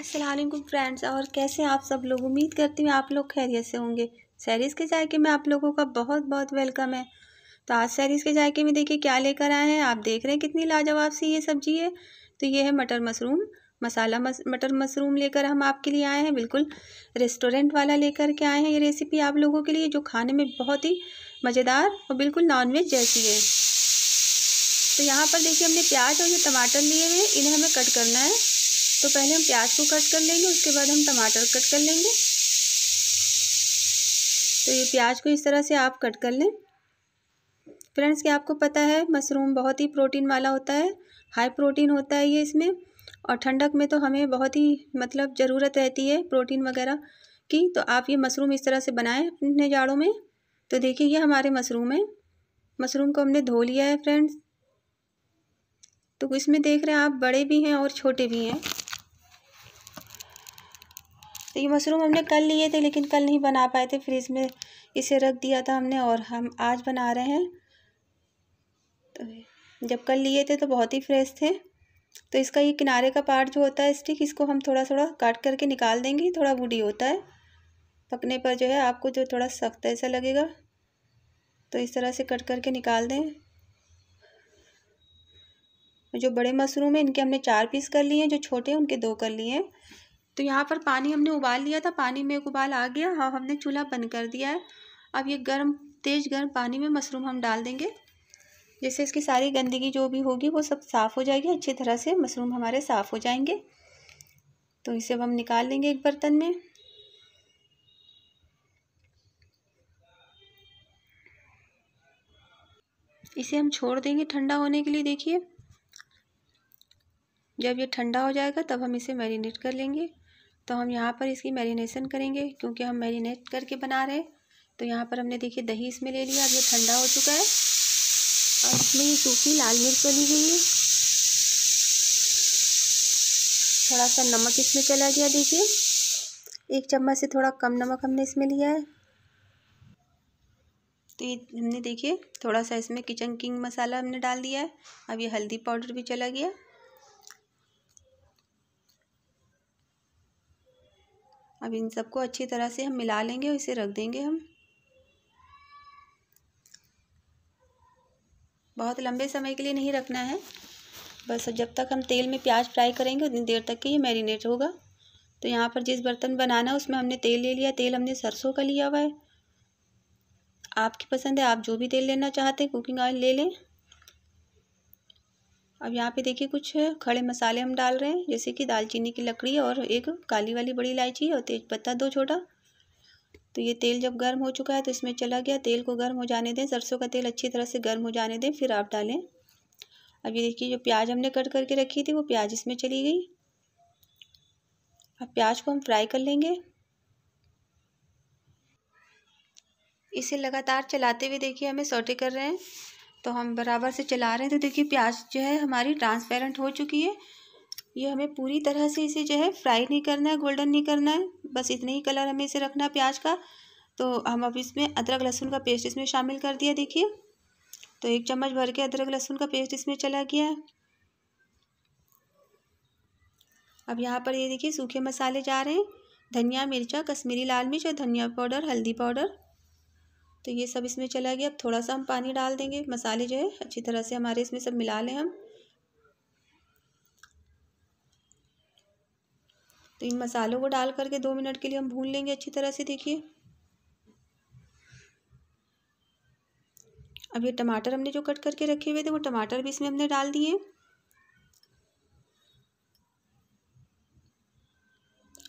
Aslam friends और कैसे आप सब लोग उम्मीद करती हूँ आप लोग खैरियत से होंगे सैरीज़ के जायके में आप लोगों का बहुत बहुत वेलकम है तो आज सैरीज़ के जायके में देखिए क्या लेकर आए हैं आप देख रहे हैं कितनी लाजवाब सी ये सब्जी है तो ये है मटर मशरूम मसाला मस, मटर मशरूम लेकर हम आपके लिए आए हैं बिल्कुल रेस्टोरेंट वाला लेकर के आए हैं ये रेसिपी आप लोगों के लिए जो खाने में बहुत ही मज़ेदार और बिल्कुल नॉनवेज जैसी है तो यहाँ पर देखिए हमने प्याज और ये टमाटर लिए हुए इन्हें हमें कट करना है तो पहले हम प्याज को कट कर लेंगे उसके बाद हम टमाटर कट कर लेंगे तो ये प्याज को इस तरह से आप कट कर लें फ्रेंड्स क्या आपको पता है मशरूम बहुत ही प्रोटीन वाला होता है हाई प्रोटीन होता है ये इसमें और ठंडक में तो हमें बहुत ही मतलब ज़रूरत रहती है प्रोटीन वगैरह की तो आप ये मशरूम इस तरह से बनाएं अपने जाड़ों में तो देखिए ये हमारे मशरूम है मशरूम को हमने धो लिया है फ्रेंड्स तो इसमें देख रहे हैं आप बड़े भी हैं और छोटे भी हैं तो ये मशरूम हमने कल लिए थे लेकिन कल नहीं बना पाए थे फ्रिज में इसे रख दिया था हमने और हम आज बना रहे हैं तो जब कल लिए थे तो बहुत ही फ्रेश थे तो इसका ये किनारे का पार्ट जो होता है स्टिक इसको हम थोड़ा थोड़ा काट करके निकाल देंगे थोड़ा वुडी होता है पकने पर जो है आपको जो थोड़ा सख्त ऐसा लगेगा तो इस तरह से कट करके निकाल दें जो बड़े मशरूम हैं इनके हमने चार पीस कर लिए हैं जो छोटे हैं उनके दो कर लिए हैं तो यहाँ पर पानी हमने उबाल लिया था पानी में एक उबाल आ गया हाँ हमने चूल्हा बंद कर दिया है अब ये गर्म तेज़ गर्म पानी में मशरूम हम डाल देंगे जिससे इसकी सारी गंदगी जो भी होगी वो सब साफ़ हो जाएगी अच्छी तरह से मशरूम हमारे साफ़ हो जाएंगे तो इसे अब हम निकाल लेंगे एक बर्तन में इसे हम छोड़ देंगे ठंडा होने के लिए देखिए जब ये ठंडा हो जाएगा तब हम इसे मैरिनेट कर लेंगे तो हम यहाँ पर इसकी मैरिनेशन करेंगे क्योंकि हम मैरिनेट करके बना रहे हैं तो यहाँ पर हमने देखिए दही इसमें ले लिया अब ये ठंडा हो चुका है और इसमें ये सूखी लाल मिर्च ली गई है थोड़ा सा नमक इसमें चला गया देखिए एक चम्मच से थोड़ा कम नमक हमने इसमें लिया है तो ये हमने देखिए थोड़ा सा इसमें किचन किंग मसाला हमने डाल दिया है अब ये हल्दी पाउडर भी चला गया अब इन सबको अच्छी तरह से हम मिला लेंगे और इसे रख देंगे हम बहुत लंबे समय के लिए नहीं रखना है बस जब तक हम तेल में प्याज फ्राई करेंगे उतनी देर तक के ये मैरिनेट होगा तो यहाँ पर जिस बर्तन बनाना है उसमें हमने तेल ले लिया तेल हमने सरसों का लिया हुआ है आपकी पसंद है आप जो भी तेल लेना चाहते हैं कुकिंग ऑयल ले लें अब यहाँ पे देखिए कुछ खड़े मसाले हम डाल रहे हैं जैसे कि दालचीनी की लकड़ी और एक काली वाली बड़ी इलायची और तेज पत्ता दो छोटा तो ये तेल जब गर्म हो चुका है तो इसमें चला गया तेल को गर्म हो जाने दें सरसों का तेल अच्छी तरह से गर्म हो जाने दें फिर आप डालें अब ये देखिए जो प्याज हमने कट करके रखी थी वो प्याज इसमें चली गई अब प्याज को हम फ्राई कर लेंगे इसे लगातार चलाते हुए देखिए हमें सोटे कर रहे हैं तो हम बराबर से चला रहे हैं तो देखिए प्याज जो है हमारी ट्रांसपेरेंट हो चुकी है ये हमें पूरी तरह से इसे जो है फ्राई नहीं करना है गोल्डन नहीं करना है बस इतना ही कलर हमें इसे रखना है प्याज का तो हम अब इसमें अदरक लहसुन का पेस्ट इसमें शामिल कर दिया देखिए तो एक चम्मच भर के अदरक लहसुन का पेस्ट इसमें चला गया है अब यहाँ पर ये देखिए सूखे मसाले जा रहे हैं धनिया मिर्चा कश्मीरी लाल मिर्च और धनिया पाउडर हल्दी पाउडर तो ये सब इसमें चला गया अब थोड़ा सा हम पानी डाल देंगे मसाले जो है अच्छी तरह से हमारे इसमें सब मिला लें हम तो इन मसालों को डाल करके दो मिनट के लिए हम भून लेंगे अच्छी तरह से देखिए अब ये टमाटर हमने जो कट करके रखे हुए थे वो टमाटर भी इसमें हमने डाल दिए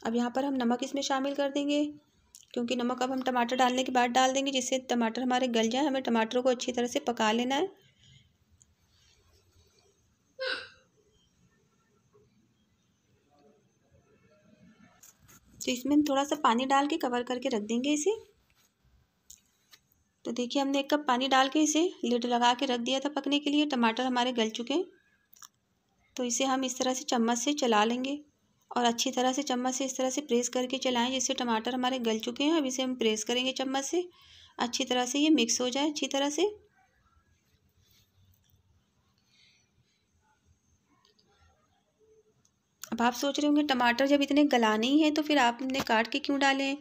अब यहाँ पर हम नमक इसमें शामिल कर देंगे क्योंकि नमक अब हम टमाटर डालने के बाद डाल देंगे जिससे टमाटर हमारे गल जाए हमें टमाटरों को अच्छी तरह से पका लेना है तो इसमें हम थोड़ा सा पानी डाल के कवर करके रख देंगे इसे तो देखिए हमने एक कप पानी डाल के इसे लिड लगा के रख दिया था पकने के लिए टमाटर हमारे गल चुके हैं तो इसे हम इस तरह से चम्मच से चला लेंगे और अच्छी तरह से चम्मच से इस तरह से प्रेस करके चलाएं जिससे टमाटर हमारे गल चुके हैं अब इसे हम प्रेस करेंगे चम्मच से अच्छी तरह से ये मिक्स हो जाए अच्छी तरह से अब आप सोच रहे होंगे टमाटर जब इतने गला नहीं है तो फिर आपने काट के क्यों डाले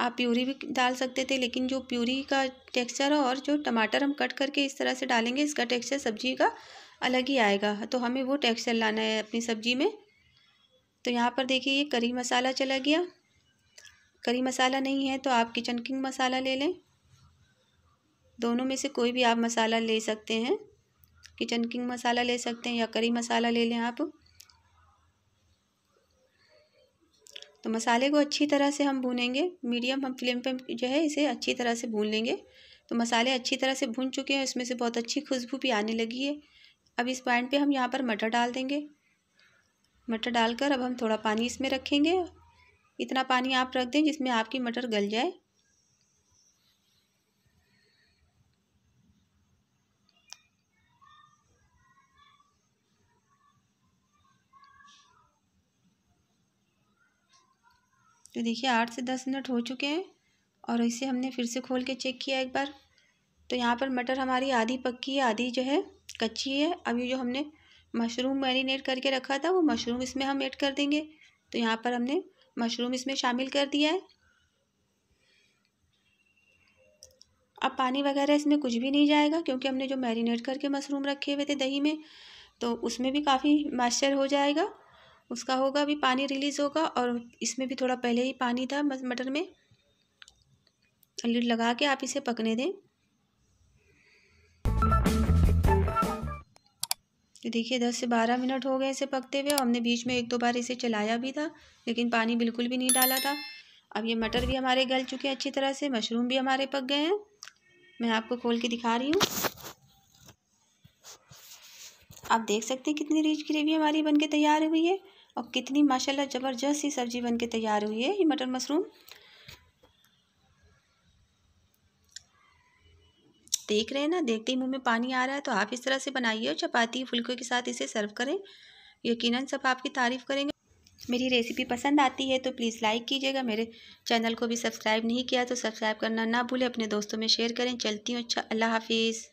आप प्यूरी भी डाल सकते थे लेकिन जो प्यूरी का टेक्सचर और जो टमाटर हम कट करके इस तरह से डालेंगे इसका टेक्सचर सब्जी का अलग ही आएगा तो हमें वो टेक्सचर लाना है अपनी सब्जी में तो यहाँ पर देखिए ये करी मसाला चला गया करी मसाला नहीं है तो आप किचन किंग मसाला ले लें दोनों में से कोई भी आप मसाला ले सकते हैं किचन किंग मसाला ले सकते हैं या करी मसाला ले लें आप तो मसाले को अच्छी तरह से हम भूनेंगे मीडियम हम फ्लेम पे जो है इसे अच्छी तरह से भून लेंगे तो मसाले अच्छी तरह से भून चुके हैं इसमें से बहुत अच्छी खुशबू भी आने लगी है अब इस पॉइंट पे हम यहाँ पर मटर डाल देंगे मटर डालकर अब हम थोड़ा पानी इसमें रखेंगे इतना पानी आप रख दें जिसमें आपकी मटर गल जाए तो देखिए आठ से दस मिनट हो चुके हैं और इसे हमने फिर से खोल के चेक किया एक बार तो यहाँ पर मटर हमारी आधी पक्की है आधी जो है कच्ची है अभी जो हमने मशरूम मैरिनेट करके रखा था वो मशरूम इसमें हम ऐड कर देंगे तो यहाँ पर हमने मशरूम इसमें शामिल कर दिया है अब पानी वगैरह इसमें कुछ भी नहीं जाएगा क्योंकि हमने जो मैरिनेट करके मशरूम रखे हुए थे दही में तो उसमें भी काफ़ी मॉइस्चर हो जाएगा उसका होगा भी पानी रिलीज़ होगा और इसमें भी थोड़ा पहले ही पानी था मटर में लीड लगा के आप इसे पकने दें तो देखिए दस से बारह मिनट हो गए इसे पकते हुए हमने बीच में एक दो बार इसे चलाया भी था लेकिन पानी बिल्कुल भी नहीं डाला था अब ये मटर भी हमारे गल चुके हैं अच्छी तरह से मशरूम भी हमारे पक गए हैं मैं आपको खोल के दिखा रही हूँ आप देख सकते हैं कितनी रिच ग्रेवी हमारी बनके तैयार हुई है और कितनी माशाल्लाह ज़बरदस्त ही सब्ज़ी बनके तैयार हुई है ये मटर मशरूम देख रहे हैं ना देखते ही मुंह में पानी आ रहा है तो आप इस तरह से बनाइए और चपाती फुलकों के साथ इसे सर्व करें यकीनन सब आपकी तारीफ़ करेंगे मेरी रेसिपी पसंद आती है तो प्लीज़ लाइक कीजिएगा मेरे चैनल को भी सब्सक्राइब नहीं किया तो सब्सक्राइब करना ना भूलें अपने दोस्तों में शेयर करें चलती हूँ अच्छा अल्लाह हाफिज़